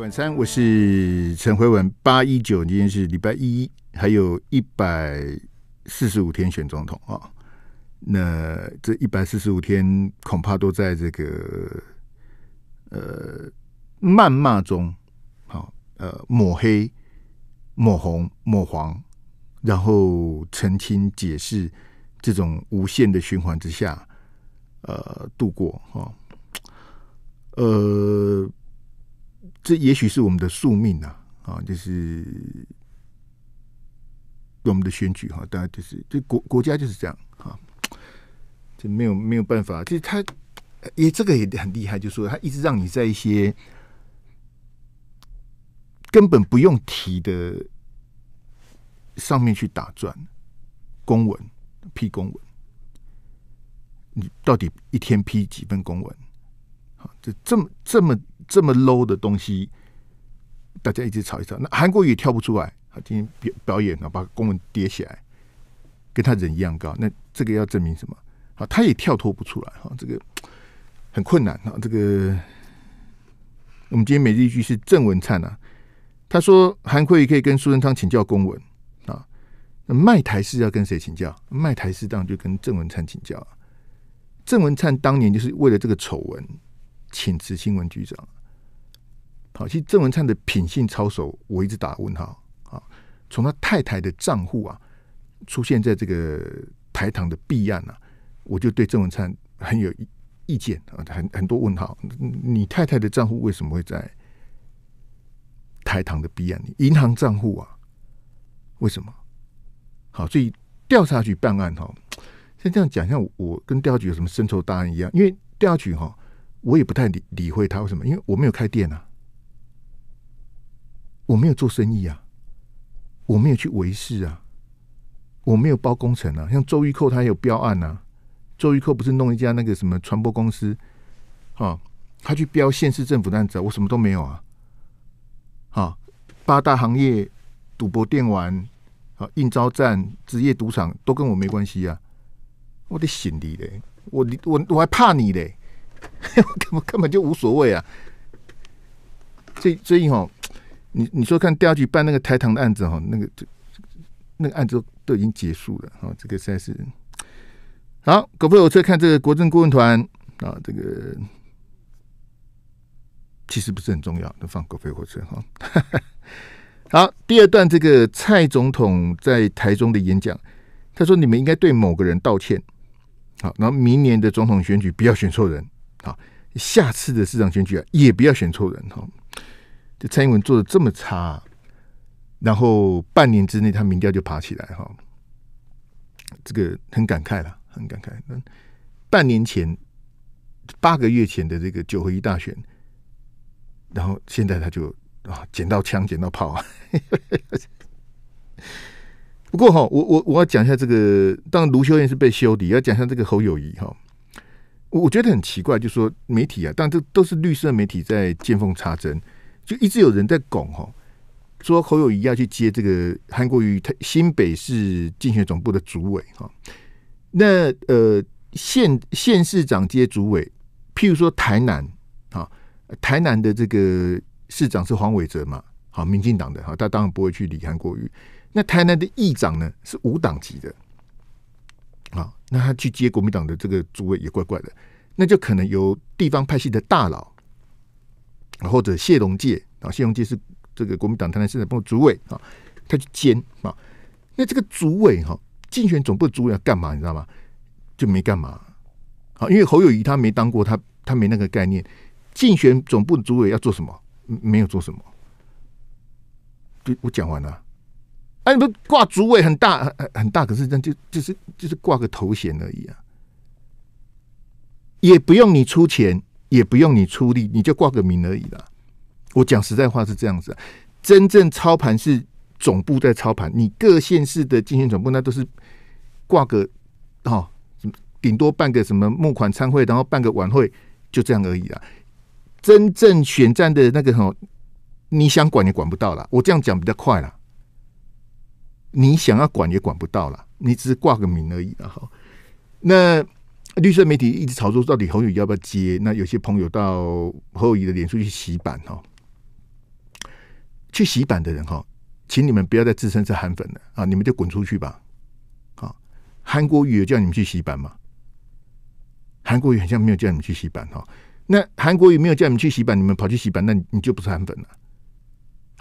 晚餐，我是陈慧文。八一九今天是礼拜一，还有一百四十五天选总统啊。那这一百四十五天，恐怕都在这个呃谩骂中，好呃抹黑、抹红、抹黄，然后澄清解释，这种无限的循环之下，呃度过呃。这也许是我们的宿命呐，啊，就是我们的选举哈，当然就是这国国家就是这样啊，就没有没有办法，其实他也这个也很厉害，就说他一直让你在一些根本不用提的上面去打转，公文批公文，你到底一天批几份公文？好，这这么这么。这么 low 的东西，大家一起吵一吵。那韩国瑜跳不出来，他今天表表演啊，把公文叠起来，跟他人一样高。那这个要证明什么？好，他也跳脱不出来。哈，这个很困难啊。这个我们今天每日一句是郑文灿啊，他说韩国瑜可以跟苏贞昌请教公文啊。那卖台是要跟谁请教？卖台是当然就跟郑文灿请教啊。郑文灿当年就是为了这个丑闻。请辞新闻局长。好，其实郑文灿的品性操守，我一直打问号。啊，从他太太的账户啊，出现在这个台糖的弊案啊，我就对郑文灿很有意见啊，很很多问号。你太太的账户为什么会在台糖的弊案银行账户啊，为什么？好，所以调查局办案哈，像这样讲，像我跟调查局有什么深仇大恨一样，因为调查局哈。我也不太理理会他，为什么？因为我没有开店啊，我没有做生意啊，我没有去维事啊，我没有包工程啊。像周玉扣他有标案呐，周玉扣不是弄一家那个什么传播公司，啊，他去标县市政府案子，啊，我什么都没有啊。好，八大行业，赌博、电玩、啊，应招站、职业赌场，都跟我没关系呀。我的心弟嘞，我我我还怕你嘞。我根本根本就无所谓啊！最最近哦，你你说看第二局办那个台糖的案子哦，那个就那个案子都已经结束了哦，这个实在是好狗屁火车看这个国政顾问团啊，这个其实不是很重要，都放狗屁火车哈。好，第二段这个蔡总统在台中的演讲，他说你们应该对某个人道歉。好，然后明年的总统选举不要选错人。好，下次的市长选举啊，也不要选错人哈。这蔡英文做的这么差，然后半年之内他民调就爬起来哈，这个很感慨了，很感慨。那半年前、八个月前的这个九合一大选，然后现在他就啊，捡到枪，捡到炮。不过哈，我我我要讲一下这个，当然卢修燕是被修理，要讲一下这个侯友谊哈。我我觉得很奇怪，就说媒体啊，但这都是绿色媒体在见缝插针，就一直有人在拱吼，说侯友谊要去接这个韩国瑜，他新北市竞选总部的主委哈。那呃，县县市长接主委，譬如说台南啊，台南的这个市长是黄伟哲嘛，好，民进党的哈，他当然不会去理韩国瑜。那台南的议长呢，是无党籍的。啊，那他去接国民党的这个主委也怪怪的，那就可能由地方派系的大佬，或者谢龙介啊，谢龙介是这个国民党台南市的部主委啊，他去兼啊，那这个主委哈，竞选总部的主委要干嘛，你知道吗？就没干嘛啊，因为侯友谊他没当过，他他没那个概念，竞选总部的主委要做什么，没有做什么，对我讲完了。哎，不挂主委很大很大，可是这样就就是就是挂个头衔而已啊，也不用你出钱，也不用你出力，你就挂个名而已啦。我讲实在话是这样子，真正操盘是总部在操盘，你各县市的竞选总部那都是挂个哦，顶多办个什么募款参会，然后办个晚会，就这样而已啊。真正选战的那个么，你想管也管不到了。我这样讲比较快了。你想要管也管不到了，你只是挂个名而已。了哈。那绿色媒体一直炒作到底侯宇要不要接？那有些朋友到侯宇的脸书去洗版哈，去洗版的人哈，请你们不要再自称是韩粉了啊！你们就滚出去吧。好，韩国语叫你们去洗版吗？韩国语好像没有叫你们去洗版哈。那韩国语没有叫你们去洗版，你们跑去洗版，那你就不是韩粉了。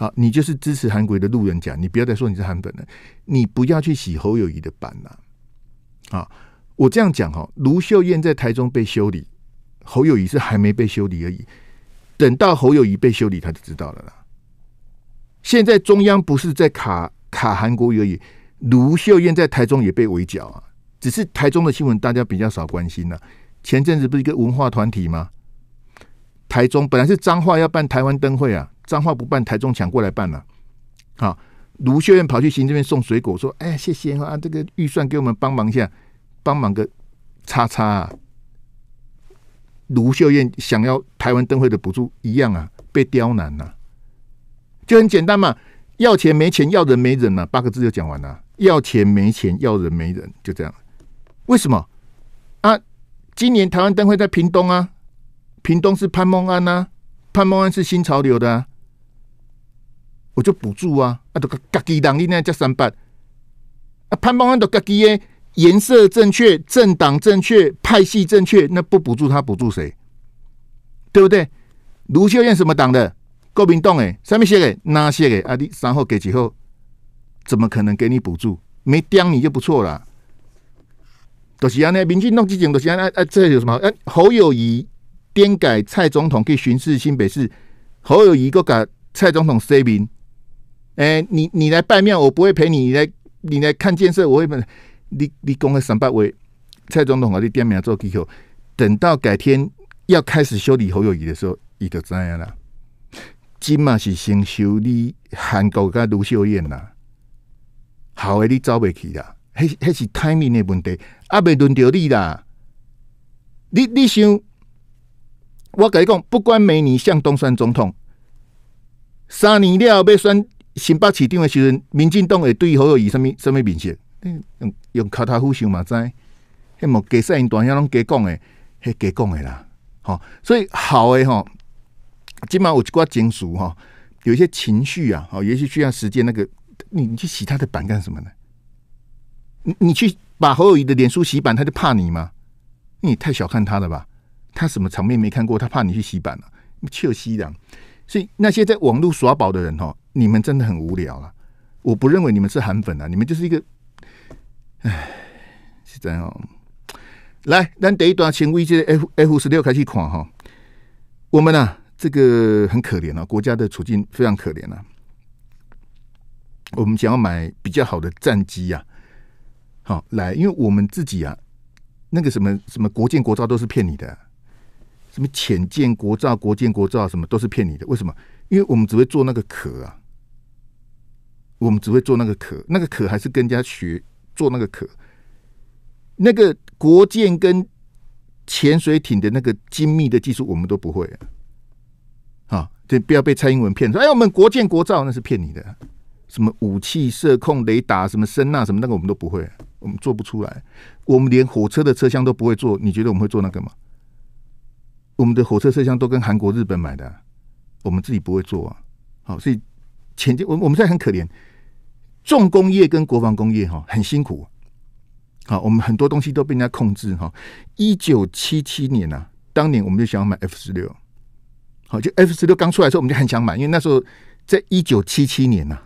好，你就是支持韩国的路人甲，你不要再说你是韩粉了，你不要去洗侯友谊的板呐！啊，我这样讲哈，卢秀燕在台中被修理，侯友谊是还没被修理而已。等到侯友谊被修理，他就知道了啦。现在中央不是在卡卡韩国而已，卢秀燕在台中也被围剿啊，只是台中的新闻大家比较少关心呐。前阵子不是一个文化团体吗？台中本来是脏话要办台湾灯会啊。彰化不办，台中抢过来办了。好，卢秀燕跑去行政院送水果，说：“哎，谢谢啊，这个预算给我们帮忙一下，帮忙个叉叉。”卢秀燕想要台湾灯会的补助，一样啊，被刁难了。就很简单嘛，要钱没钱，要人没人了，八个字就讲完了：要钱没钱，要人没人，就这样。为什么？啊，今年台湾灯会在屏东啊，屏东是潘孟安呐，潘孟安是新潮流的。我就补助啊啊！这个各地党里那叫三八啊，潘邦安都家己的颜色正确，政党正确，派系正确，那不补助他补助谁？对不对？卢秀燕什么党的？国民党诶，上面写给哪社给啊，你三号给几号？怎么可能给你补助？没刁你就不错了。都是安尼，民进党之前都是啊，尼，啊，这有什么？啊，侯友谊颠改蔡总统去巡视新北市，侯友谊够改蔡总统声明。哎，你你来拜庙，我不会陪你；你来你来看建设，我会。你你讲个三八，话蔡总统我你点名做记号，等到改天要开始修理侯友谊的时候，伊就知啦。今嘛是先修理韩国跟卢秀燕啦，好诶，你走未去啦？迄迄是 timing 的问题，阿未轮到你啦。你你想，我你讲不管每年向东选总统，三年了要选。新北市地的时实民进党也对侯友谊什么什么明显，用用卡塔夫修嘛在，迄么给赛因大乡拢给讲的，迄给讲的啦。好，所以好吼，即、起码我挂金属哈，有一些情绪啊，好，也许需要时间。那个，你你去洗他的板干什么呢？你你去把侯友谊的脸书洗板，他就怕你吗？你太小看他了吧？他什么场面没看过？他怕你去洗板了？笑死的！所以那些在网络耍宝的人哦。你们真的很无聊啊！我不认为你们是韩粉啊，你们就是一个，唉，是这样。哦。来，那得一段钱？我这 F F 十六开始看哈，我们啊，这个很可怜啊，国家的处境非常可怜啊。我们想要买比较好的战机呀，好来，因为我们自己啊，那个什么什么国建国造都是骗你的，什么浅建国造、国建国造什么都是骗你的，为什么？因为我们只会做那个壳啊。我们只会做那个壳，那个壳还是跟人家学做那个壳。那个国舰跟潜水艇的那个精密的技术，我们都不会啊！啊，这不要被蔡英文骗说，哎，我们国建国造那是骗你的，什么武器、射控、雷达、什么声呐、什么那个我们都不会，我们做不出来。我们连火车的车厢都不会做，你觉得我们会做那个吗？我们的火车车厢都跟韩国、日本买的，我们自己不会做啊！好，所以前我我们现在很可怜。重工业跟国防工业哈很辛苦，好，我们很多东西都被人家控制哈。一九七七年呐，当年我们就想要买 F 十六，好，就 F 十六刚出来时候，我们就很想买，因为那时候在一九七七年呐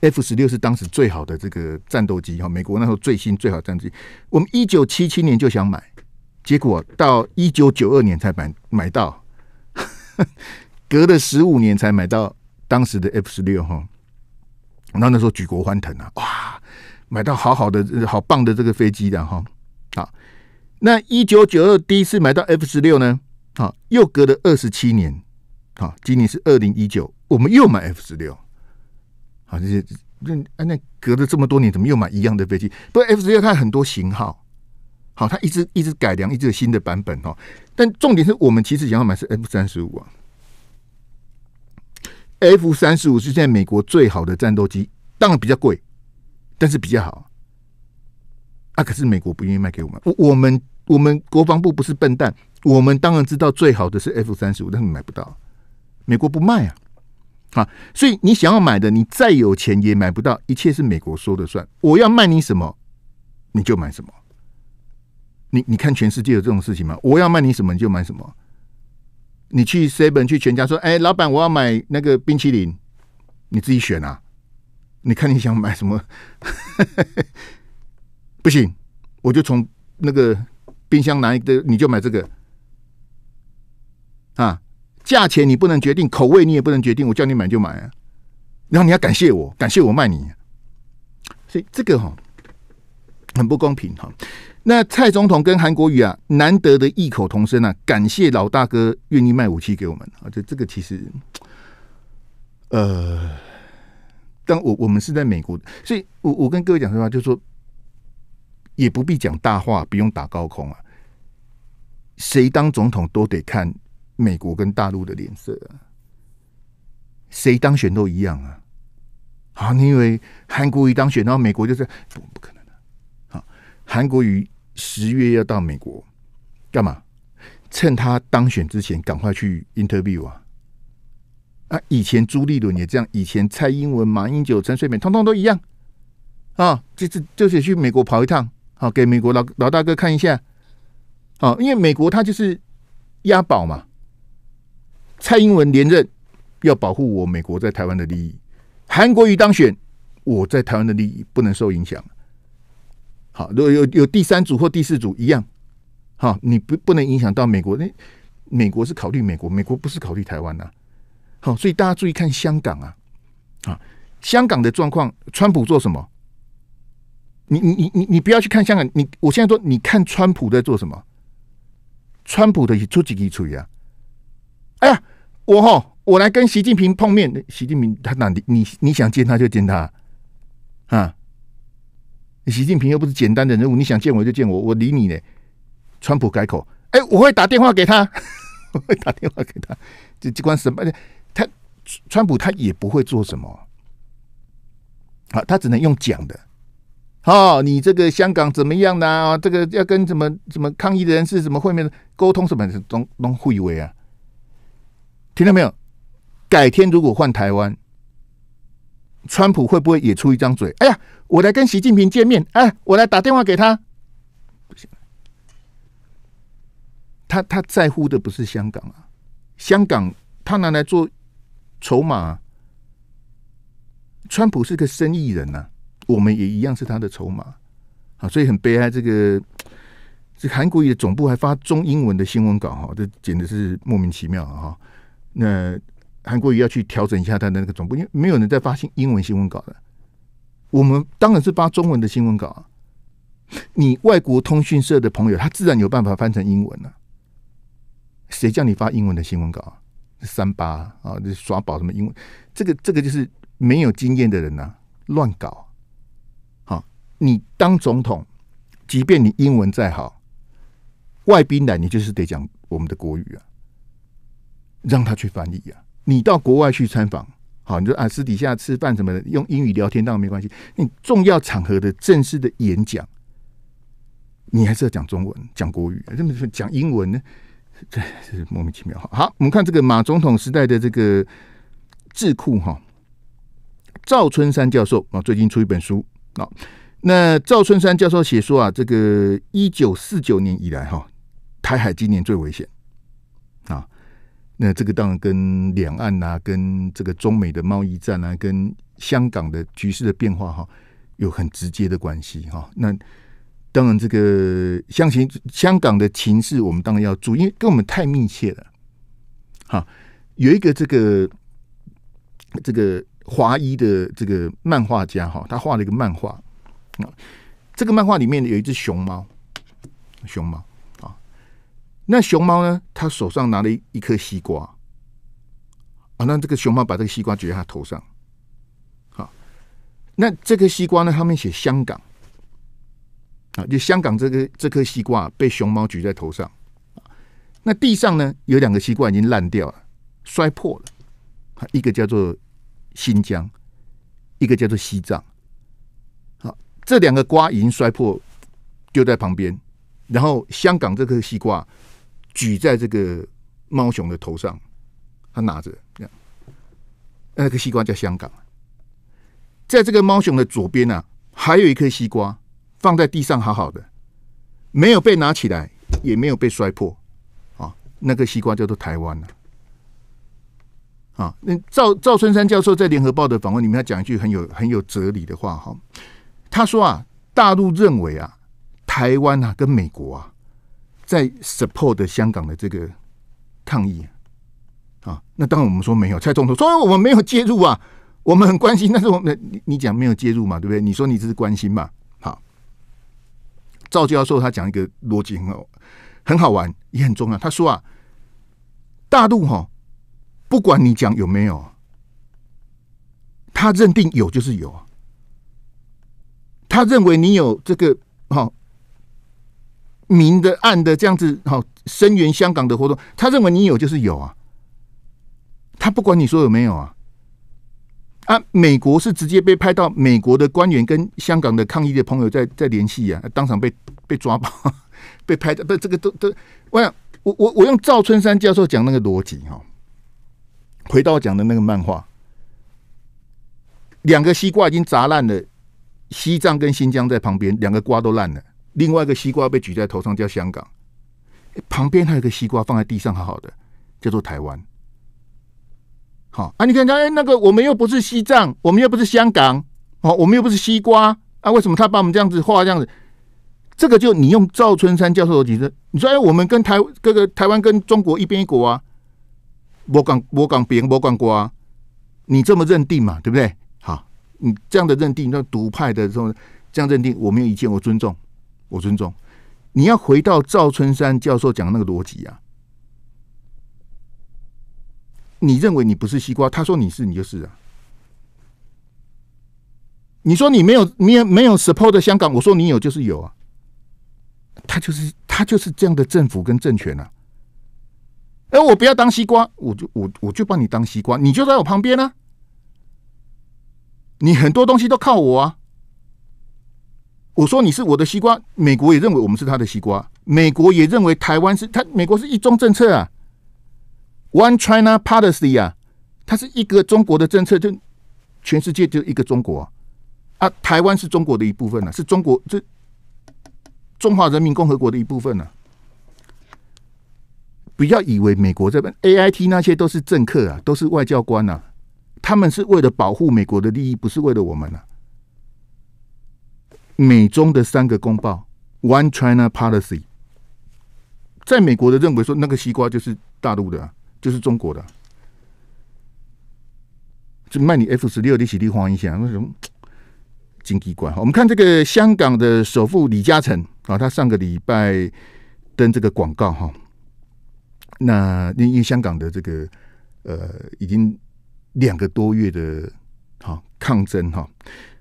，F 十六是当时最好的这个战斗机哈，美国那时候最新最好战斗机，我们一九七七年就想买，结果到一九九二年才买买到，隔了十五年才买到当时的 F 十六哈。那那时候举国欢腾啊，哇，买到好好的、好棒的这个飞机的哈，好，那一九九二第一次买到 F 十六呢，啊，又隔了二十七年，啊，今年是二零一九，我们又买 F 十六，啊，这些那啊，那隔了这么多年，怎么又买一样的飞机？不，F 十六它很多型号，好，它一直一直改良，一直有新的版本哦。但重点是我们其实想要买是 F 三十五啊。F 三十五是现在美国最好的战斗机，当然比较贵，但是比较好。啊，可是美国不愿意卖给我们。我我们我们国防部不是笨蛋，我们当然知道最好的是 F 三十五，但是买不到，美国不卖啊。啊，所以你想要买的，你再有钱也买不到。一切是美国说了算。我要卖你什么，你就买什么。你你看全世界有这种事情吗？我要卖你什么，你就买什么。你去 seven 去全家说，哎，老板，我要买那个冰淇淋，你自己选啊，你看你想买什么，不行，我就从那个冰箱拿一个，你就买这个，啊，价钱你不能决定，口味你也不能决定，我叫你买就买啊，然后你要感谢我，感谢我卖你，所以这个哈很不公平哈。那蔡总统跟韩国瑜啊，难得的异口同声啊，感谢老大哥愿意卖武器给我们啊，这这个其实，呃，但我我们是在美国，所以我我跟各位讲实话，就说也不必讲大话，不用打高空啊，谁当总统都得看美国跟大陆的脸色啊，谁当选都一样啊，啊，你以为韩国瑜当选，然后美国就是不不可能啊，韩国瑜。十月要到美国干嘛？趁他当选之前，赶快去 interview 啊！啊，以前朱立伦也这样，以前蔡英文、马英九、陈水扁，通通都一样啊！这次就是去美国跑一趟，好给美国老老大哥看一下，好，因为美国他就是押宝嘛。蔡英文连任要保护我美国在台湾的利益，韩国瑜当选我在台湾的利益不能受影响。好，如果有有第三组或第四组一样，好，你不不能影响到美国。那美国是考虑美国，美国不是考虑台湾呐。好，所以大家注意看香港啊，啊，香港的状况，川普做什么？你你你你你不要去看香港，你我现在说，你看川普在做什么？川普的出几个出呀。啊？哎呀，我哈，我来跟习近平碰面，习近平他哪你你想见他就见他，啊。习近平又不是简单的人物，你想见我就见我，我理你呢。川普改口，哎，我会打电话给他，我会打电话给他。这机关什么的，他川普他也不会做什么，啊，他只能用讲的。哦，你这个香港怎么样呢？啊，这个要跟什么什么抗议的人是怎么会面沟通什么是东总会以为啊。听到没有？改天如果换台湾。川普会不会也出一张嘴？哎呀，我来跟习近平见面，哎，我来打电话给他，不行。他他在乎的不是香港啊，香港他拿来做筹码。川普是个生意人呐，我们也一样是他的筹码啊，所以很悲哀。这个这韩国也总部还发中英文的新闻稿哈，这简直是莫名其妙啊，那。韩国语要去调整一下他的那个总部，因为没有人在发新英文新闻稿了。我们当然是发中文的新闻稿啊。你外国通讯社的朋友，他自然有办法翻成英文了。谁叫你发英文的新闻稿啊？三八啊，这耍宝什么英文？这个这个就是没有经验的人呐，乱搞。好，你当总统，即便你英文再好，外宾来，你就是得讲我们的国语啊，让他去翻译呀。你到国外去参访，好，你说啊，私底下吃饭什么的，用英语聊天当然没关系。你重要场合的正式的演讲，你还是要讲中文，讲国语，这么说讲英文呢，对，是莫名其妙。好，我们看这个马总统时代的这个智库哈，赵春山教授啊，最近出一本书啊。那赵春山教授写说啊，这个一九四九年以来哈，台海今年最危险。那这个当然跟两岸呐，跟这个中美的贸易战啊，跟香港的局势的变化哈，有很直接的关系哈。那当然这个相信香港的情势，我们当然要注意，因为跟我们太密切了。哈，有一个这个这个华裔的这个漫画家哈，他画了一个漫画。啊，这个漫画里面有一只熊猫，熊猫。那熊猫呢？他手上拿了一一颗西瓜，啊，那这个熊猫把这个西瓜举在头上，好，那这颗西瓜呢？上面写香港，啊，就香港这个这颗西瓜被熊猫举在头上，那地上呢有两个西瓜已经烂掉了，摔破了，一个叫做新疆，一个叫做西藏，好，这两个瓜已经摔破丢在旁边，然后香港这颗西瓜。举在这个猫熊的头上，他拿着这样。那个西瓜叫香港，在这个猫熊的左边呢，还有一颗西瓜放在地上好好的，没有被拿起来，也没有被摔破。啊，那个西瓜叫做台湾呢、啊，那赵赵春山教授在联合报的访问里面，他讲一句很有很有哲理的话哈。他说啊，大陆认为啊，台湾啊跟美国啊。在 support 香港的这个抗议啊，那当然我们说没有蔡总统，说、我们没有介入啊，我们很关心。但是我们你你讲没有介入嘛，对不对？你说你只是关心嘛，好。赵教授他讲一个逻辑很好，很好玩也很重要。他说啊，大陆哈，不管你讲有没有，他认定有就是有，他认为你有这个哦、明的暗的这样子，好声援香港的活动，他认为你有就是有啊，他不管你说有没有啊，啊，美国是直接被拍到美国的官员跟香港的抗议的朋友在在联系啊，当场被被抓包，被拍的，不，这个都都，我我我用赵春山教授讲那个逻辑哈，回到讲的那个漫画，两个西瓜已经砸烂了，西藏跟新疆在旁边，两个瓜都烂了。另外一个西瓜被举在头上叫香港，旁边还有个西瓜放在地上好好的，叫做台湾。好，啊，你看人家，哎，那个我们又不是西藏，我们又不是香港，哦，我们又不是西瓜啊，为什么他把我们这样子画这样子？这个就你用赵春山教授，的解释，你说，哎，我们跟台，这个台湾跟中国一边一国啊，我港我港人，我港国啊，你这么认定嘛，对不对？好，你这样的认定，那独派的这种这样认定，我没有意见，我尊重。我尊重，你要回到赵春山教授讲那个逻辑啊！你认为你不是西瓜，他说你是，你就是啊。你说你没有，你没有 support 香港，我说你有就是有啊。他就是他就是这样的政府跟政权啊。哎，我不要当西瓜，我就我我就帮你当西瓜，你就在我旁边呢。你很多东西都靠我啊。我说你是我的西瓜，美国也认为我们是他的西瓜，美国也认为台湾是他，美国是一中政策啊，One China Policy 啊，它是一个中国的政策，就全世界就一个中国啊，台湾是中国的一部分呢，是中国这中华人民共和国的一部分呢。不要以为美国这边 A I T 那些都是政客啊，都是外交官啊，他们是为了保护美国的利益，不是为了我们啊。美中的三个公报，One China Policy，在美国的认为说，那个西瓜就是大陆的，就是中国的，就卖你 F 十六利息地慌一下那什么经济观。我们看这个香港的首富李嘉诚啊，他上个礼拜登这个广告哈，那因为香港的这个呃，已经两个多月的哈抗争哈。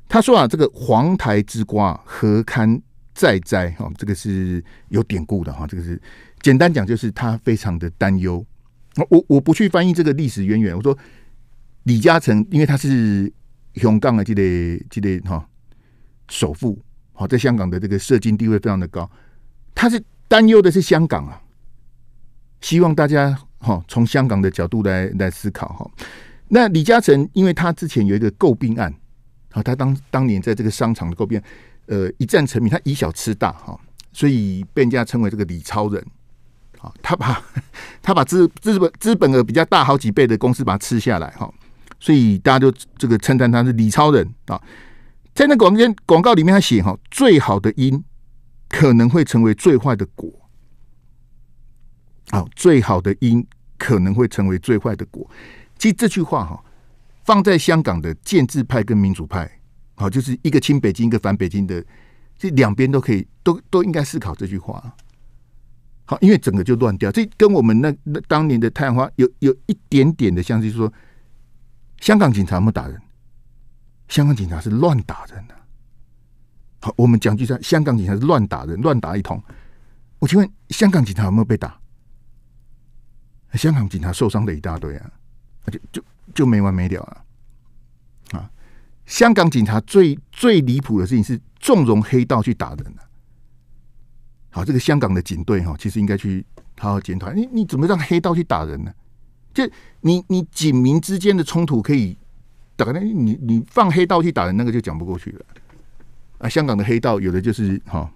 他说啊，这个黄台之瓜何堪再摘哈？这个是有典故的哈。这个是简单讲，就是他非常的担忧。我我不去翻译这个历史渊源。我说李嘉诚，因为他是香港的，这个这个哈首富，好在香港的这个社经地位非常的高。他是担忧的是香港啊，希望大家哈从香港的角度来来思考哈。那李嘉诚，因为他之前有一个诟病案。啊，他当当年在这个商场的后边，呃，一战成名。他以小吃大，哈，所以被人家称为这个李超人。啊，他把 他把资资本资本额比较大好几倍的公司把它吃下来，哈，所以大家都这个称赞他是李超人啊。在那广告广告里面，他写哈，最好的因可能会成为最坏的果。好，最好的因可能会成为最坏的果。其实这句话哈。放在香港的建制派跟民主派，好，就是一个亲北京，一个反北京的，这两边都可以，都都应该思考这句话。好，因为整个就乱掉。这跟我们那那当年的太阳花有有一点点的，像是说，香港警察有没有打人？香港警察是乱打人呐。好，我们讲句实香港警察是乱打人，乱打一通。我请问香港警察有没有被打？香港警察受伤的一大堆啊，而且就。就没完没了了，啊！香港警察最最离谱的事情是纵容黑道去打人了。好，这个香港的警队哈，其实应该去好好检讨，你你怎么让黑道去打人呢？就你你警民之间的冲突可以打个你你放黑道去打人，那个就讲不过去了。啊，香港的黑道有的就是哈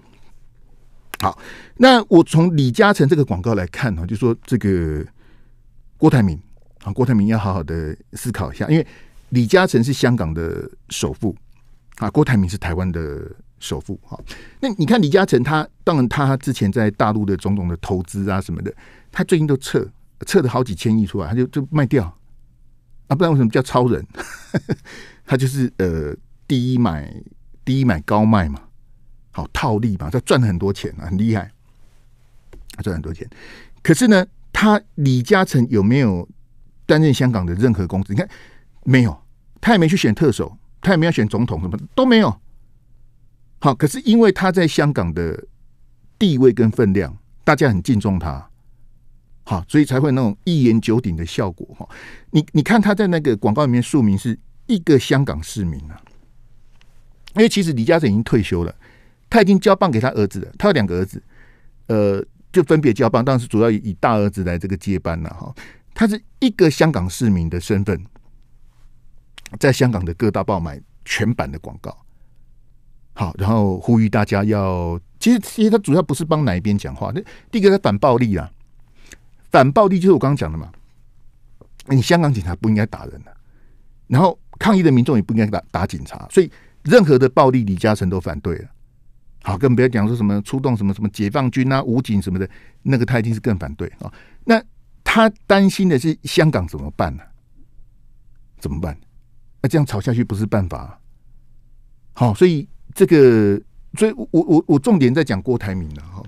好。那我从李嘉诚这个广告来看呢，就说这个郭台铭。啊，郭台铭要好好的思考一下，因为李嘉诚是香港的首富啊，郭台铭是台湾的首富啊。那你看李嘉诚，他当然他之前在大陆的种种的投资啊什么的，他最近都撤，撤了好几千亿出来，他就就卖掉啊，不然为什么叫超人？他就是呃，低买低买高卖嘛，好套利嘛，他赚了很多钱啊，很厉害，他赚很多钱。可是呢，他李嘉诚有没有？担任香港的任何公职，你看没有，他也没去选特首，他也没要选总统，什么都没有。好，可是因为他在香港的地位跟分量，大家很敬重他，好，所以才会那种一言九鼎的效果哈。你你看他在那个广告里面署名是一个香港市民啊，因为其实李嘉诚已经退休了，他已经交棒给他儿子了，他有两个儿子，呃，就分别交棒，当时主要以大儿子来这个接班了哈。他是一个香港市民的身份，在香港的各大报买全版的广告，好，然后呼吁大家要，其实其实他主要不是帮哪一边讲话。那第一个，他反暴力啊，反暴力就是我刚刚讲的嘛，你香港警察不应该打人啊，然后抗议的民众也不应该打打警察，所以任何的暴力，李嘉诚都反对了。好，更不要讲说什么出动什么什么解放军啊、武警什么的，那个他已经是更反对啊。那他担心的是香港怎么办呢？怎么办？那这样吵下去不是办法啊！好，所以这个，所以我我我重点在讲郭台铭了哈。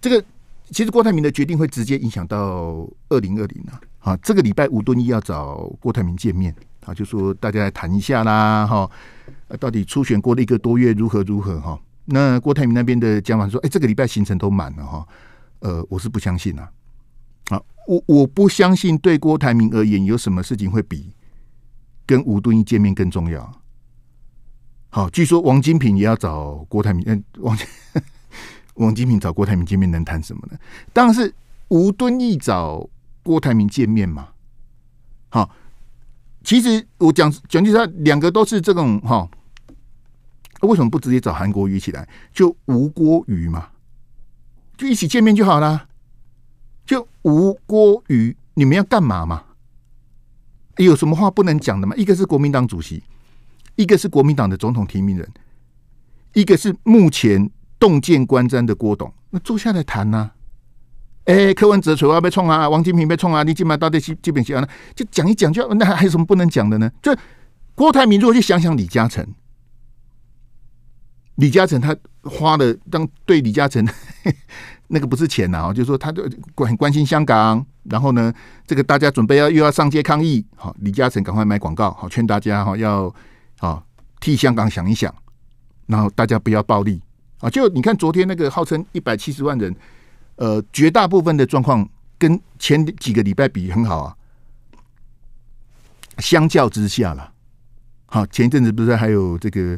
这个其实郭台铭的决定会直接影响到二零二零啊！啊，这个礼拜吴敦义要找郭台铭见面啊，就说大家来谈一下啦哈！啊，到底初选过了一个多月，如何如何哈？那郭台铭那边的讲法说，哎，这个礼拜行程都满了哈，呃，我是不相信啊。啊，我我不相信对郭台铭而言有什么事情会比跟吴敦义见面更重要。好，据说王金平也要找郭台铭，嗯，王 王金平找郭台铭见面能谈什么呢？当然是吴敦义找郭台铭见面嘛。好，其实我讲讲句实话，两个都是这种哈，为什么不直接找韩国瑜起来？就吴郭瑜嘛，就一起见面就好了。就吴郭宇，你们要干嘛嘛？有什么话不能讲的吗？一个是国民党主席，一个是国民党的总统提名人，一个是目前洞见观瞻的郭董，那坐下来谈呐。哎，柯文哲嘴巴被冲啊，王金平被冲啊，你今晚到底基本边去啊？就讲一讲，就那还有什么不能讲的呢？就郭台铭，如果去想想李嘉诚，李嘉诚他花了当对李嘉诚。那个不是钱呐，就就说他就很关心香港，然后呢，这个大家准备要又要上街抗议，好，李嘉诚赶快买广告，好，劝大家哈要啊替香港想一想，然后大家不要暴力啊。就你看昨天那个号称一百七十万人，呃，绝大部分的状况跟前几个礼拜比很好啊，相较之下了，好，前一阵子不是还有这个。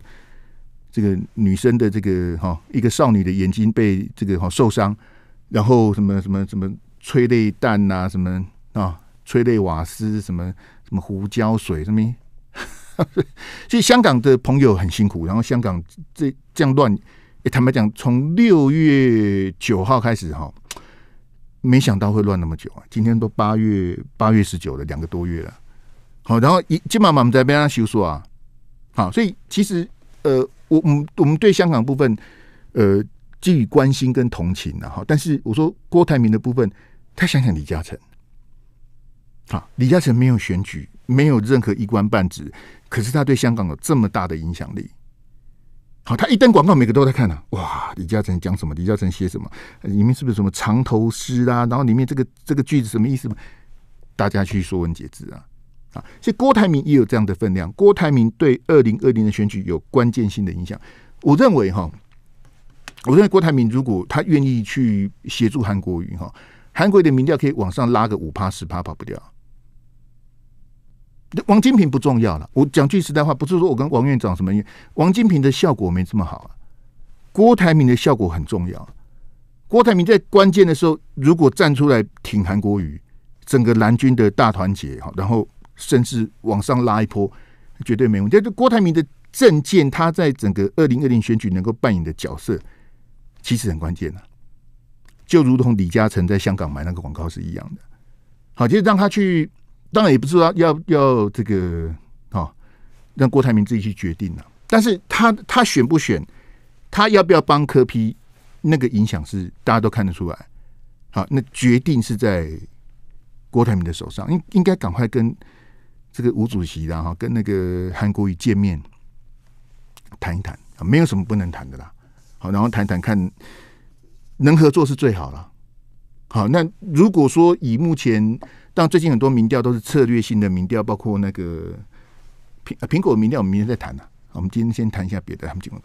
这个女生的这个哈，一个少女的眼睛被这个哈受伤，然后什么什么什么催泪弹呐，什么啊，催泪瓦斯，什么什么胡椒水，什么。所以香港的朋友很辛苦，然后香港这这样乱，哎，坦白讲，从六月九号开始哈，没想到会乱那么久啊！今天都八月八月十九了，两个多月了。好，然后金今晚我们在边上休息啊，好，所以其实。呃，我我们我们对香港部分，呃，给予关心跟同情，然后，但是我说郭台铭的部分，他想想李嘉诚，好，李嘉诚没有选举，没有任何一官半职，可是他对香港有这么大的影响力，好，他一登广告，每个都在看呢，哇，李嘉诚讲什么？李嘉诚写什么？里面是不是什么长头诗啦？然后里面这个这个句子什么意思大家去说文解字啊。所以郭台铭也有这样的分量。郭台铭对二零二零的选举有关键性的影响。我认为哈，我认为郭台铭如果他愿意去协助韩国瑜哈，韩国的民调可以往上拉个五趴十趴跑不掉。王金平不重要了。我讲句实在话，不是说我跟王院长什么，王金平的效果没这么好啊。郭台铭的效果很重要。郭台铭在关键的时候如果站出来挺韩国瑜，整个蓝军的大团结哈，然后。甚至往上拉一波，绝对没问题。这郭台铭的政见，他在整个二零二零选举能够扮演的角色，其实很关键啊。就如同李嘉诚在香港买那个广告是一样的。好，就是让他去，当然也不是说要要这个啊，让郭台铭自己去决定啊。但是他他选不选，他要不要帮柯批，那个影响是大家都看得出来。好，那决定是在郭台铭的手上，应应该赶快跟。这个吴主席然后跟那个韩国瑜见面谈一谈啊，没有什么不能谈的啦。好，然后谈谈看能合作是最好了。好，那如果说以目前，但最近很多民调都是策略性的民调，包括那个苹苹果民调，我们明天再谈啊。我们今天先谈一下别的。他们几个，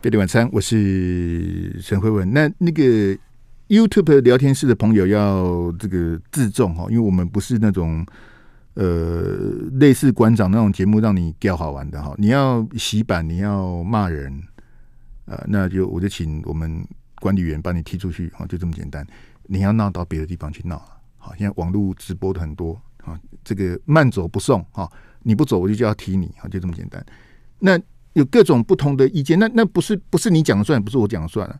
别的晚上，我是陈慧文。那那个 YouTube 聊天室的朋友要这个自重哈，因为我们不是那种。呃，类似馆长那种节目，让你钓好玩的哈，你要洗版，你要骂人，呃，那就我就请我们管理员把你踢出去啊，就这么简单。你要闹到别的地方去闹，好，现在网络直播的很多啊，这个慢走不送哈，你不走我就就要踢你啊，就这么简单。那有各种不同的意见，那那不是不是你讲了算，不是我讲了算了，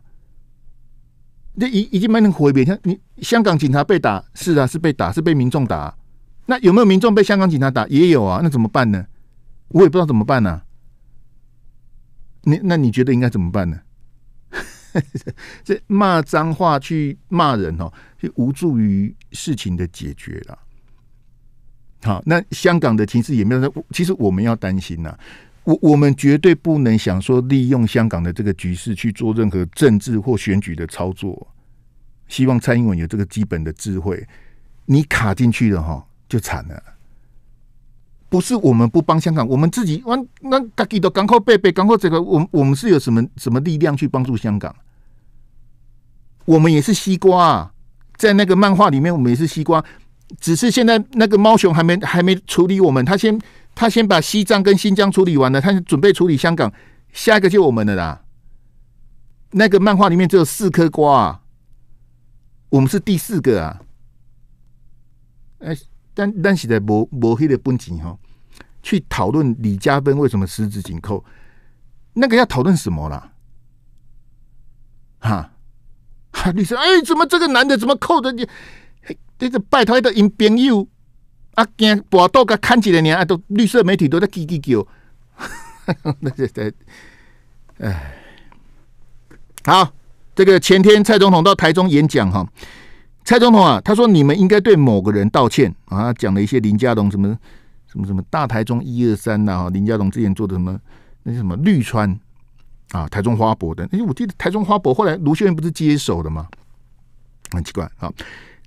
那已已经没能回别像你香港警察被打是啊，是被打，是被民众打。那有没有民众被香港警察打？也有啊。那怎么办呢？我也不知道怎么办呢。你那你觉得应该怎么办呢？这骂脏话去骂人哦，就无助于事情的解决了。好，那香港的情势也没有。其实我们要担心呐。我我们绝对不能想说利用香港的这个局势去做任何政治或选举的操作。希望蔡英文有这个基本的智慧。你卡进去了哈。就惨了，不是我们不帮香港，我们自己我那各地都港口被被港口这个，我我们是有什么什么力量去帮助香港？我们也是西瓜，啊，在那个漫画里面，我们也是西瓜，只是现在那个猫熊还没还没处理我们，他先他先把西藏跟新疆处理完了，他准备处理香港，下一个就我们的啦。那个漫画里面只有四颗瓜，啊，我们是第四个啊，哎。但但是，在无无迄个本钱吼，去讨论李嘉芬为什么十指紧扣，那个要讨论什么啦？哈，你说，哎，怎么这个男的怎么扣的你？这个拜台的因朋友啊，惊博倒个看起的啊，都绿色媒体都在叽叽叫，那这这，哎，好，这个前天蔡总统到台中演讲哈。蔡总统啊，他说你们应该对某个人道歉啊，讲了一些林家栋什么什么什么大台中一二三呐，哈林家栋之前做的什么那些什么绿川啊，台中花博的哎、我记得台中花博后来卢秀燕不是接手的吗？很奇怪啊，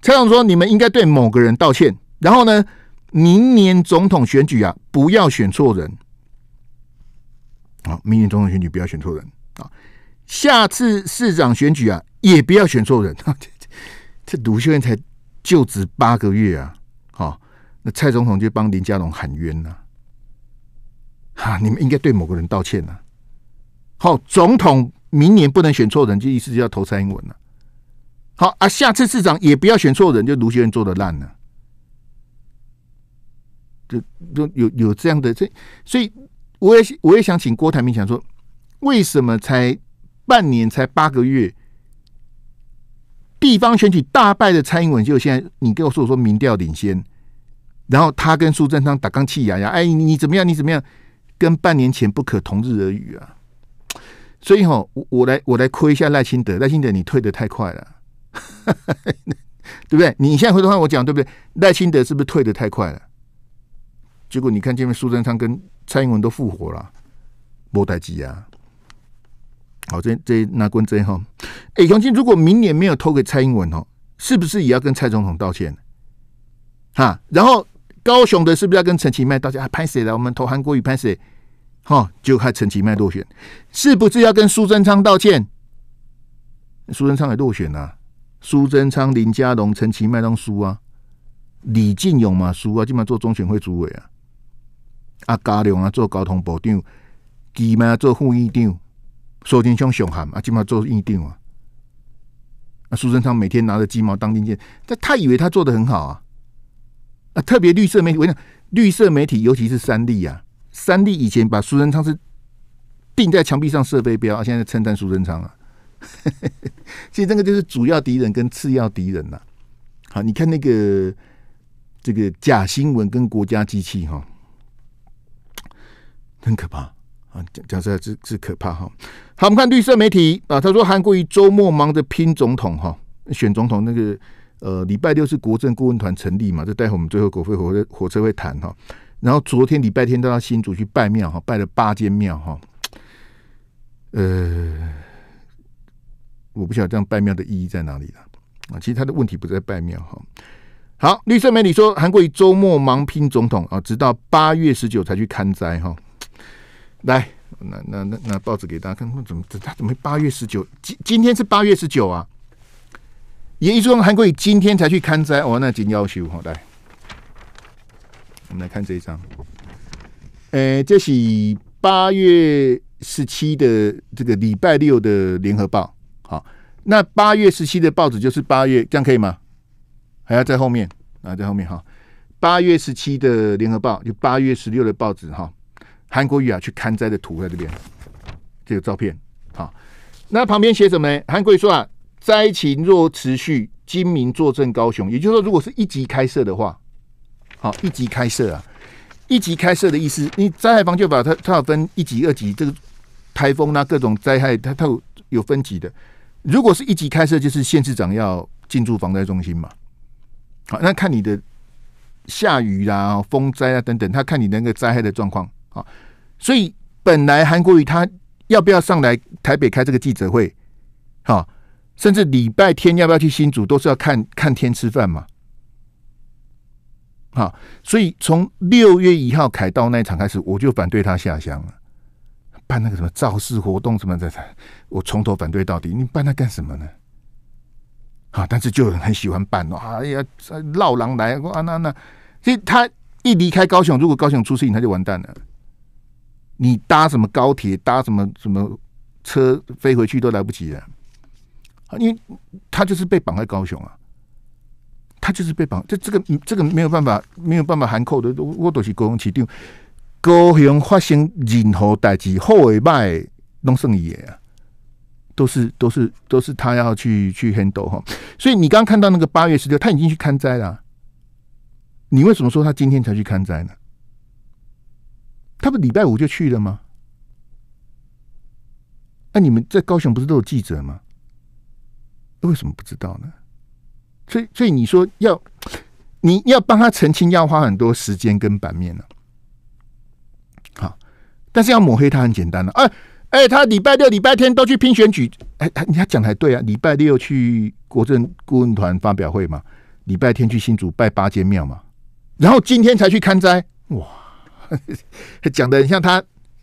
蔡总说你们应该对某个人道歉，然后呢，明年总统选举啊，不要选错人啊，明年总统选举不要选错人啊，下次市长选举啊，也不要选错人。这卢秀燕才就职八个月啊，好，那蔡总统就帮林佳龙喊冤呐，哈，你们应该对某个人道歉呐。好，总统明年不能选错人，就意思就要投蔡英文了。好啊，下次市长也不要选错人，就卢秀燕做的烂了，就就有有这样的，这所以我也我也想请郭台铭想说，为什么才半年才八个月？地方选举大败的蔡英文，就现在你跟我说说民调领先，然后他跟苏贞昌打钢气牙牙，哎，你怎么样？你怎么样？跟半年前不可同日而语啊！所以哈，我我来我来亏一下赖清德，赖清德你退的太快了，对不对？你现在回头看我讲对不对？赖清德是不是退的太快了？结果你看这边苏贞昌跟蔡英文都复活了，莫代志啊！好，这这那关这哈，哎，杨金如果明年没有投给蔡英文哦，是不是也要跟蔡总统道歉？哈，然后高雄的是不是要跟陈其迈道歉？拍谁来？我们投韩国瑜拍谁？哈，就害陈其迈落选，是不是要跟苏贞昌道歉？苏贞昌也落选了，苏贞昌、林佳龙、陈其迈当输啊，李进勇嘛输啊，基本上做中选会主委啊，阿嘉良啊做交通部长，几咩做副议长。手劲凶，凶悍嘛！金毛做预定啊。啊，苏贞昌每天拿着鸡毛当令箭，但他以为他做的很好啊！啊，特别绿色媒体，我讲绿色媒体，尤其是三立啊，三立以前把苏贞昌是钉在墙壁上设飞镖，现在称赞苏贞昌啊。其实这个就是主要敌人跟次要敌人呐。好，你看那个这个假新闻跟国家机器哈，很可怕。啊，讲讲实在，是是可怕哈。好，我们看绿色媒体啊，他说韩国瑜周末忙着拼总统哈，选总统那个呃，礼拜六是国政顾问团成立嘛，这待会我们最后国会火车火车会谈哈。然后昨天礼拜天到新竹去拜庙哈，拜了八间庙哈。呃，我不晓得这样拜庙的意义在哪里了啊。其实他的问题不在拜庙哈。好，绿色媒体说韩国瑜周末忙拼总统啊，直到八月十九才去看灾哈。来，那那那那报纸给大家看，怎么他怎么八月十九？今今天是八月十九啊！也一说，韩国瑜今天才去看灾哦。那紧要求好来，我们来看这一张。诶，这是八月十七的这个礼拜六的联合报。好，那八月十七的报纸就是八月，这样可以吗？还要在后面啊，在后面哈。八月十七的联合报就八月十六的报纸哈。韩国瑜啊，去看灾的图在这边，这个照片好。那旁边写什么？韩国瑜说啊，灾情若持续，金明坐镇高雄。也就是说，如果是一级开设的话，好，一级开设啊，一级开设的意思，你灾害防救法它它要分一级、二级，这个台风那各种灾害，它它有有分级的。如果是一级开设，就是县市长要进驻防灾中心嘛。好，那看你的下雨啊、风灾啊等等，他看你那个灾害的状况。啊，所以本来韩国瑜他要不要上来台北开这个记者会，哈，甚至礼拜天要不要去新竹都是要看看天吃饭嘛，啊，所以从六月一号开到那一场开始，我就反对他下乡，了。办那个什么造势活动什么的，我从头反对到底，你办那干什么呢？啊，但是就很喜欢办哦，哎呀，绕狼来啊，那那，所以他一离开高雄，如果高雄出事情，他就完蛋了。你搭什么高铁，搭什么什么车飞回去都来不及啊！因为他就是被绑在高雄啊，他就是被绑，这这个这个没有办法没有办法含扣的，我都是沟通起定，高雄发生任何打击，后尾拜弄胜野啊，都是都是都是他要去去 handle 哈，所以你刚刚看到那个八月十六，他已经去勘灾了，你为什么说他今天才去勘灾呢？他不礼拜五就去了吗？那你们在高雄不是都有记者吗？那为什么不知道呢？所以，所以你说要你要帮他澄清，要花很多时间跟版面呢？好，但是要抹黑他很简单了。哎哎，他礼拜六、礼拜天都去拼选举，哎，你要讲还对啊！礼拜六去国政顾问团发表会嘛，礼拜天去新竹拜八间庙嘛，然后今天才去看斋。哇！讲的像他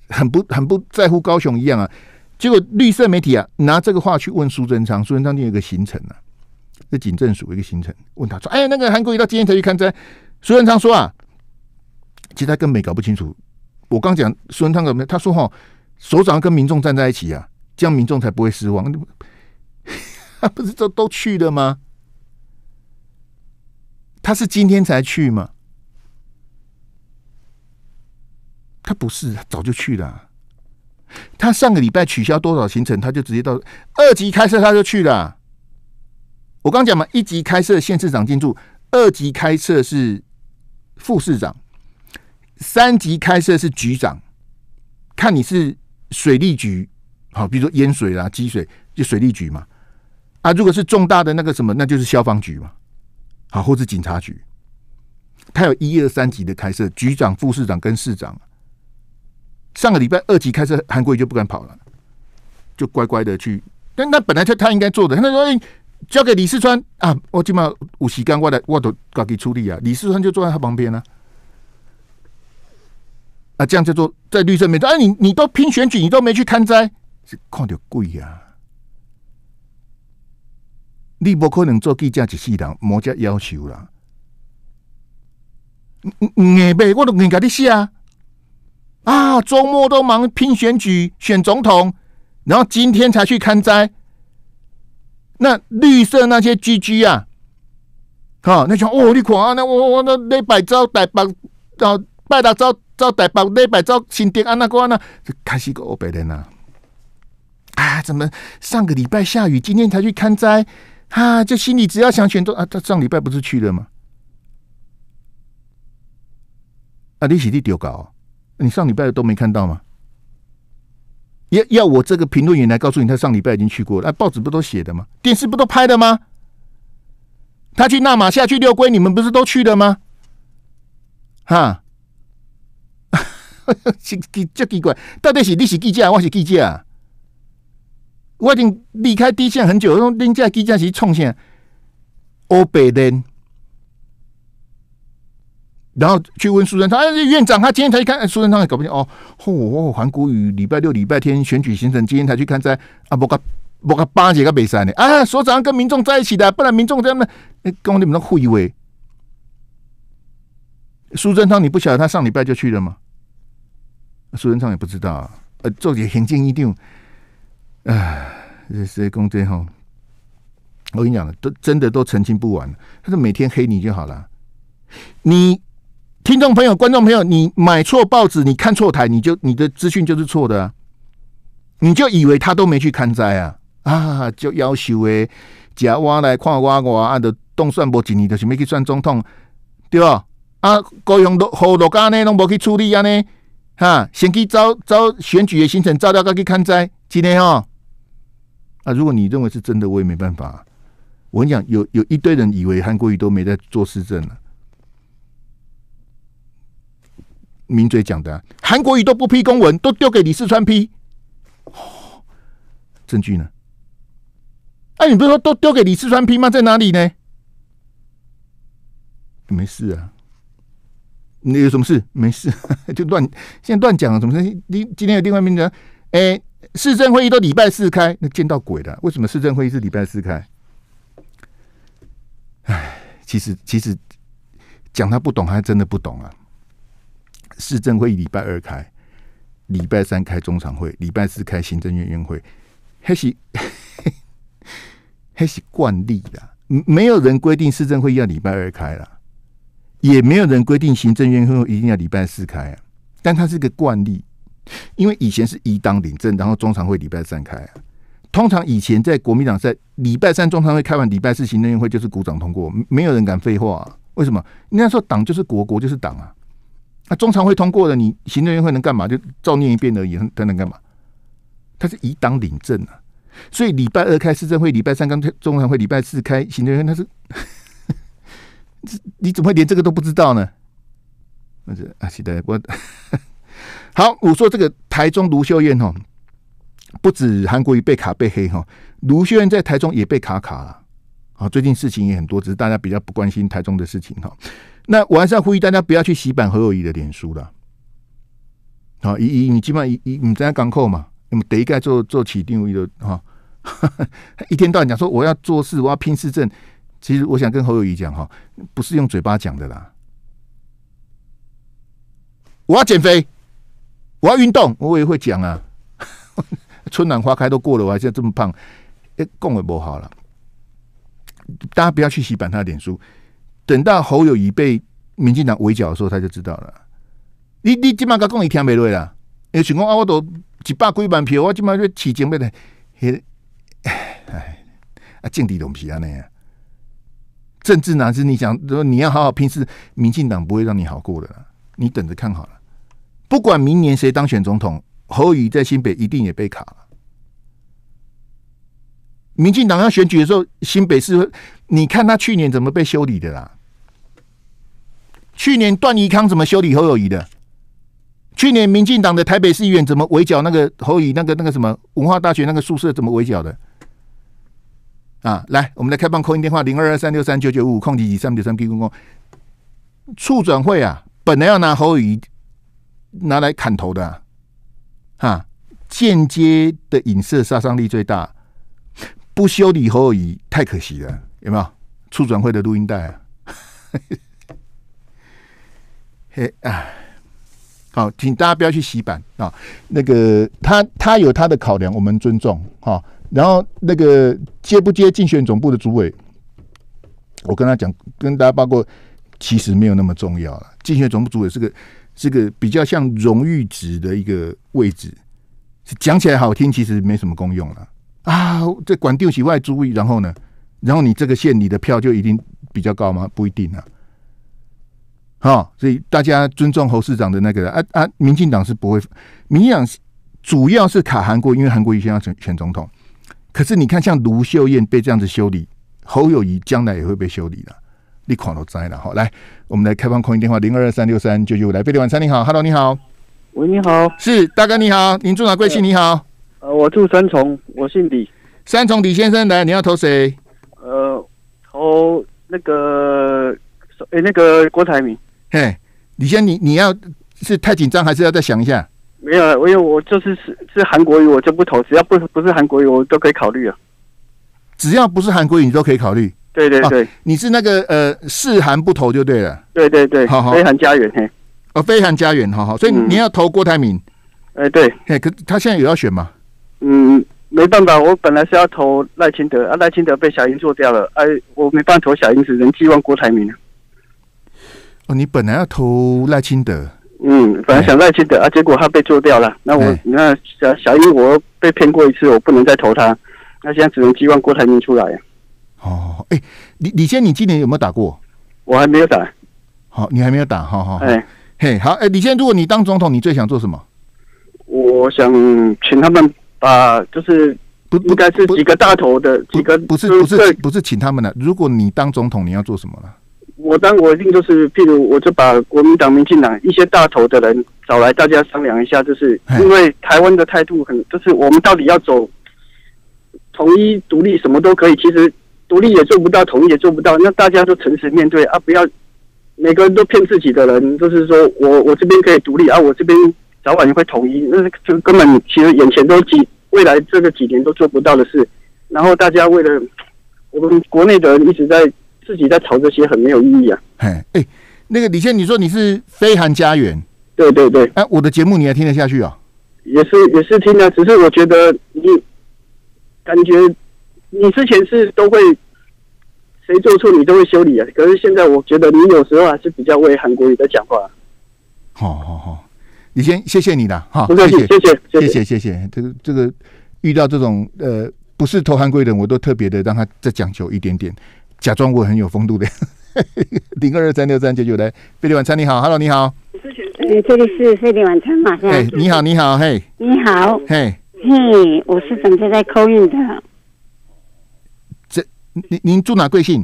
很不很不在乎高雄一样啊！结果绿色媒体啊，拿这个话去问苏贞昌，苏贞昌就有一个行程啊，那警政署一个行程，问他说：“哎，那个韩国瑜到今天才去看车。”苏贞昌说：“啊，其实他根本搞不清楚。我刚讲苏贞昌怎么？他说：‘哈，首长跟民众站在一起啊，这样民众才不会失望。’他不是都都去了吗？他是今天才去吗？”他不是，他早就去了。他上个礼拜取消多少行程，他就直接到二级开设，他就去了。我刚讲嘛，一级开设县市长进驻，二级开设是副市长，三级开设是局长。看你是水利局，好，比如说淹水啦、积水，就水利局嘛。啊，如果是重大的那个什么，那就是消防局嘛。好，或是警察局。他有一二三级的开设，局长、副市长跟市长。上个礼拜二级开始，韩国就不敢跑了，就乖乖的去。那那本来就他应该做的。他说：“哎，交给李世川啊，我起码有时干我来，我都搞给出力啊。”李世川就坐在他旁边呢。啊，这样叫做在绿色面。哎，你你都拼选举，你都没去看灾，是看着贵呀。你不可能做记者只世人，没这要求嗯，硬背我都硬给你写。啊。啊，周末都忙拼选举选总统，然后今天才去勘灾。那绿色那些居居啊，啊，那像哦，你看啊，那我我那礼拜遭台风，啊，后拜招遭遭台那礼拜遭停电，安那安那，就还是个欧北人呐。啊，怎么上个礼拜下雨，今天才去勘灾？啊，就心里只要想选中啊，上礼拜不是去了吗？啊，你是你丢哦？你上礼拜都没看到吗？要要我这个评论员来告诉你，他上礼拜已经去过。了。哎，报纸不都写的吗？电视不都拍的吗？他去纳马，下去六龟，你们不是都去的吗？哈，这 奇这奇怪，到底是你是记者，我是低价，我已经离开底线很久，廉价记者是创啥？欧北人。然后去问苏贞昌，哎，院长，他今天才一看苏贞昌也搞不清哦，哦，黄国瑜礼拜六礼拜天选举行程，今天才去看在啊，不个不个八杰个北山的啊，所长跟民众在一起的，不然民众他们哎，跟我你们都互以为苏贞昌你不晓得他上礼拜就去了吗？苏贞昌也不知道，呃，做行睛一定，这谁公击哈？我跟你讲了，都真的都澄清不完，他是每天黑你就好了，你。听众朋友、观众朋友，你买错报纸，你看错台，你就你的资讯就是错的啊！你就以为他都没去看灾啊？啊，就要求诶，假我来看挖我啊，就动算不几你就是没去算总统，对吧？啊，高雄都好多家呢，拢没去处理啊呢，哈，先去招招选举的行程，招到该去看灾，今天哦。啊，如果你认为是真的，我也没办法。我跟你讲，有有一堆人以为韩国瑜都没在做市政了。名嘴讲的，韩国语都不批公文，都丢给李四川批。证据呢？哎，你不是说都丢给李四川批吗？在哪里呢？没事啊，你有什么事？没事 就乱，现在乱讲啊！怎么？你今天有另外名嘴？哎，市政会议都礼拜四开，那见到鬼了？为什么市政会议是礼拜四开？哎，其实，其实讲他不懂，还真的不懂啊？市政会议礼拜二开，礼拜三开中常会，礼拜四开行政院院会，还是还 是惯例的。没有人规定市政会议要礼拜二开了，也没有人规定行政院院会一定要礼拜四开啊。但它是个惯例，因为以前是以党领政，然后中常会礼拜三开，通常以前在国民党在礼拜三中常会开完，礼拜四行政院会就是鼓掌通过，没有人敢废话。为什么？那时候党就是国，国就是党啊。那中常会通过了，你行政院会能干嘛？就照念一遍而已，他能干嘛？他是以党领政啊，所以礼拜二开市政会，礼拜三刚中常会，礼拜四开行政院，他是，你 你怎么连这个都不知道呢？那是啊，期待我好。我说这个台中卢秀燕哈，不止韩国瑜被卡被黑哈，卢秀燕在台中也被卡卡了。啊，最近事情也很多，只是大家比较不关心台中的事情哈。那我还是要呼吁大家不要去洗版何友谊的脸书了。好，以以你基本上以以你在港口嘛，那么得一个做做起定位的啊，一天到晚讲说我要做事，我要拼市政。其实我想跟侯友谊讲哈，不是用嘴巴讲的啦。我要减肥，我要运动，我也会讲啊。春暖花开都过了，我还现在这么胖？哎，龚也不好了，大家不要去洗版他的脸书。等到侯友宜被民进党围剿的时候，他就知道了。你你今马个讲一天没落啦，哎，想讲啊，我都一百几万票，我今马就起精没的，哎哎啊，政治懂皮啊那样。政治哪是你想说你要好好拼时，民进党不会让你好过的。你等着看好了，不管明年谁当选总统，侯友宜在新北一定也被卡了。民进党要选举的时候，新北是，你看他去年怎么被修理的啦？去年段宜康怎么修理侯友谊的？去年民进党的台北市议员怎么围剿那个侯宇那个那个什么文化大学那个宿舍怎么围剿的？啊，来，我们来开放扣音电话零二二三六三九九五空几几三九三几公公处转会啊，本来要拿侯宇拿来砍头的啊，间接的影射杀伤力最大，不修理侯友谊太可惜了，有没有处转会的录音带？哎哎，好，请大家不要去洗版啊！那个他他有他的考量，我们尊重哈。然后那个接不接竞选总部的主委，我跟他讲，跟大家包括，其实没有那么重要了。竞选总部主委是个是个比较像荣誉职的一个位置，讲起来好听，其实没什么功用了啊。这管丢起外注意，然后呢，然后你这个县你的票就一定比较高吗？不一定啊。好，所以大家尊重侯市长的那个啊啊，民进党是不会，民进党主要是卡韩国，因为韩国瑜定要选选总统。可是你看，像卢秀燕被这样子修理，侯友谊将来也会被修理的，你垮都栽了。好，来，我们来开放空音电话零二二三六三九九五，来，贝利晚餐，你好，Hello，你好，喂，你好，是大哥，你好，您住哪？贵姓？你好，呃，我住三重，我姓李，三重李先生，来，你要投谁？呃，投那个，哎，那个郭台铭。嘿，你先，你你要是太紧张，还是要再想一下？没有，我因为我就是是是韩国语，我就不投。只要不不是韩国语，我都可以考虑啊。只要不是韩国语，你都可以考虑。对对对，你是那个呃，是韩不投就对了。对对对，飞韩家园，嘿，哦，飞韩家园，好好，所以你要投郭台铭。哎，对，哎，可他现在有要选吗？嗯，没办法，我本来是要投赖清德，啊，赖清德被小英做掉了，哎，我没办法投小英只能寄望郭台铭了。哦，你本来要投赖清德，嗯，本来想赖清德啊，结果他被做掉了。那我那小小英我被骗过一次，我不能再投他。那现在只能寄望郭台铭出来。哦，哎，李李先，你今年有没有打过？我还没有打。好，你还没有打，哈哈。哎嘿，好，哎，李先，如果你当总统，你最想做什么？我想请他们把，就是不应该是几个大头的几个，不是不是不是请他们了。如果你当总统，你要做什么了？我当我一定就是，譬如我就把国民党、民进党一些大头的人找来，大家商量一下，就是因为台湾的态度很，就是我们到底要走统一、独立，什么都可以。其实独立也做不到，统一也做不到。那大家都诚实面对啊，不要每个人都骗自己的人，就是说我我这边可以独立啊，我这边早晚也会统一。那个根本其实眼前都几未来这个几年都做不到的事。然后大家为了我们国内的人一直在。自己在吵这些很没有意义啊！嘿，哎，那个李健，你说你是飞韩家园，对对对，哎，我的节目你还听得下去啊？也是也是听啊，只是我觉得你感觉你之前是都会谁做错你都会修理啊，可是现在我觉得你有时候还是比较为韩国语在讲话。好，好，好，李健，谢谢你的哈，不客气，谢谢，谢谢，谢谢，这个这个遇到这种呃不是投韩国的，我都特别的让他再讲究一点点。假装我很有风度的 零二二三六三九九的非力晚餐你好，Hello 你好，你这里是非力晚餐吗？对，你好你好嘿，你好嘿，嘿，我是整天在扣运的，这您您住哪贵姓？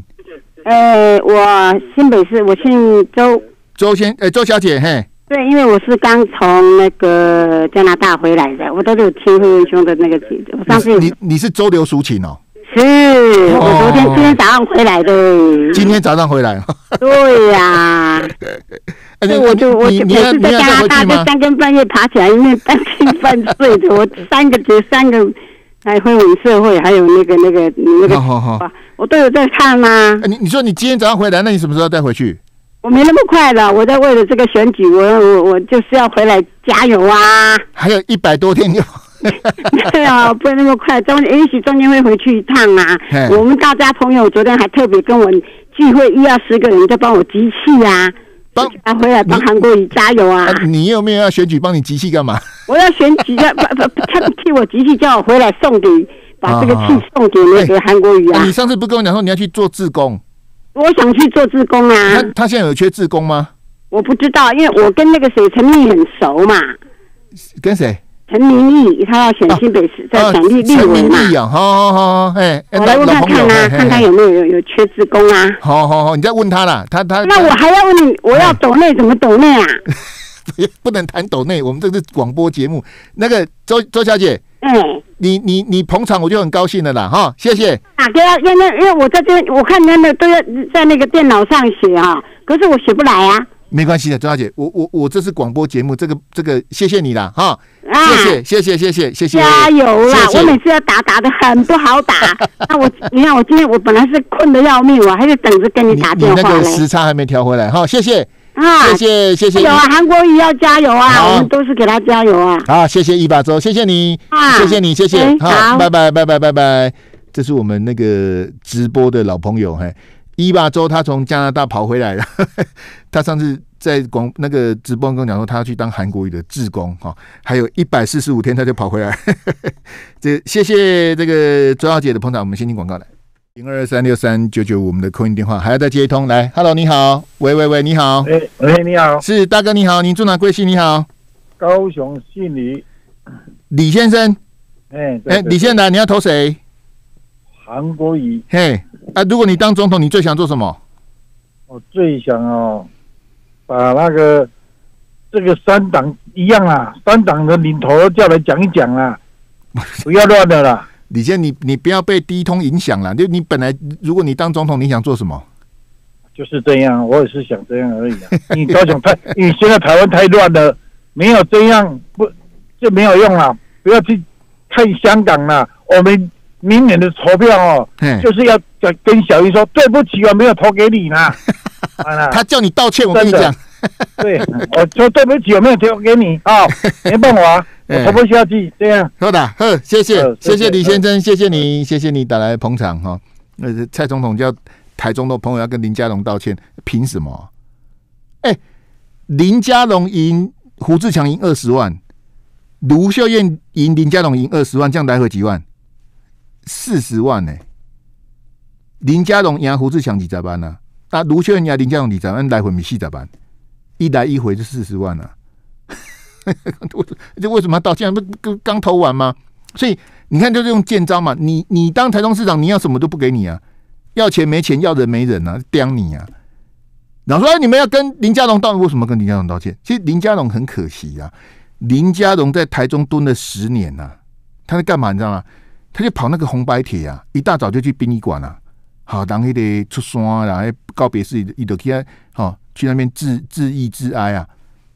呃，我新北市，我姓周周先，呃，周小姐嘿，对，因为我是刚从那个加拿大回来的，我都有听英文兄的那个我目，上次你你是周流抒情哦。是，我昨天今天早上回来的。今天早上回来。对呀。所 以我就我我是在加拿大就三更半夜爬起来，因为半心半睡的，我三个节三个，还有新社会，还有那个那个那个，好好好，我都有在看啊。你你说你今天早上回来，那你什么时候带回去？我没那么快了，我在为了这个选举，我我我就是要回来加油啊。还有一百多天就。对啊，不会那么快。中也许中间会回去一趟啊。我们大家朋友昨天还特别跟我聚会一二十个人，在帮我集气啊。帮回来帮韩国瑜加油啊！你有没有要选举？帮你集气干嘛？我要选举，不不，他替我集气，叫我回来送给，把这个气送给那个韩国瑜啊！你上次不跟我讲说你要去做志工？我想去做志工啊。他现在有缺志工吗？我不知道，因为我跟那个水成密很熟嘛。跟谁？陈明义，他要选新北市，在选立立委嘛？哈，好好，好，哎，我来问他看啊，看看有没有有有缺职工啊。好好好，你再问他啦，他他。那我还要问，你，我要抖内怎么抖内啊？不能谈抖内，我们这是广播节目。那个周周小姐，嗯，你你你捧场，我就很高兴的啦，哈，谢谢。啊，对啊，因为因为我在这，我看他们都在在那个电脑上写啊，可是我写不来啊。没关系的，周小姐，我我我这是广播节目，这个这个，谢谢你啦，哈，啊，谢谢谢谢谢谢谢谢，加油啦！我每次要打打的很不好打，那我你看我今天我本来是困的要命，我还是等着跟你打电话你那个时差还没调回来哈，谢谢啊，谢谢谢谢。有啊，韩国瑜要加油啊！我们都是给他加油啊！好，谢谢一巴州，谢谢你，谢谢你，谢谢，好，拜拜拜拜拜拜，这是我们那个直播的老朋友嘿。伊巴州，他从加拿大跑回来了。他上次在广那个直播跟我讲说，他要去当韩国语的志工哈，还有一百四十五天他就跑回来。这谢谢这个周小姐的捧场，我们先听广告来。零二三六三九九，我们的扣音电话还要再接一通来。Hello，你好，喂喂喂，你好，喂喂，你好，是大哥你好，您住哪贵姓？你好，高雄姓李，李先生。哎哎，李先生，你要投谁？韩国瑜，嘿，啊，如果你当总统，你最想做什么？我最想哦，把那个这个三党一样啊，三党的领头叫来讲一讲啊，不要乱的啦。李健，你你不要被第一通影响了，就你本来如果你当总统，你想做什么？就是这样，我也是想这样而已啊。你高雄太，你现在台湾太乱了，没有这样不就没有用了？不要去看香港了，我们。明年的投票哦，就是要要跟小鱼说对不起，我没有投给你呢。他叫你道歉。我跟你讲，对，我说对不起，我没有投给你 啊，没办法，我投不下去。这样，好的，呵，谢谢，谢谢李先生，谢谢你，谢谢你打来捧场哈。那蔡总统叫台中的朋友要跟林佳龙道歉，凭什么？哎，林佳龙赢，胡志强赢二十万，卢秀燕赢，林佳龙赢二十万，这样来回几万。四十万呢？林家荣、牙胡志强，你咋办呢？那卢秀生、家林家荣，你咋办？来回没戏咋办？一来一回就四十万啊！这为什么要道歉？不刚投完吗？所以你看，就是用剑招嘛。你你当台中市长，你要什么都不给你啊？要钱没钱，要人没人啊，刁你啊！然后说你们要跟林家荣道歉，为什么跟林家荣道歉？其实林家荣很可惜啊，林家荣在台中蹲了十年呐，他在干嘛？你知道吗？他就跑那个红白铁啊，一大早就去殡仪馆了。好，当天的出山然后告别式，一睹啊，好去那边致致意致哀啊。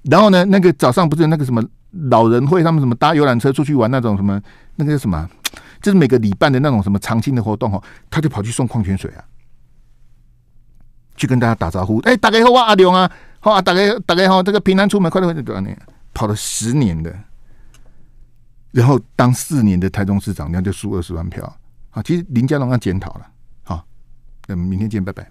然后呢，那个早上不是那个什么老人会，他们什么搭游览车出去玩那种什么那个什么，就是每个礼拜的那种什么长青的活动哦。他就跑去送矿泉水啊，去跟大家打招呼。哎，大家好啊，阿良啊，好啊，大家大家好，这个平安出门快乐。多少年跑了十年的。然后当四年的台中市长，那就输二十万票。啊！其实林佳龙要检讨了。好，那明天见，拜拜。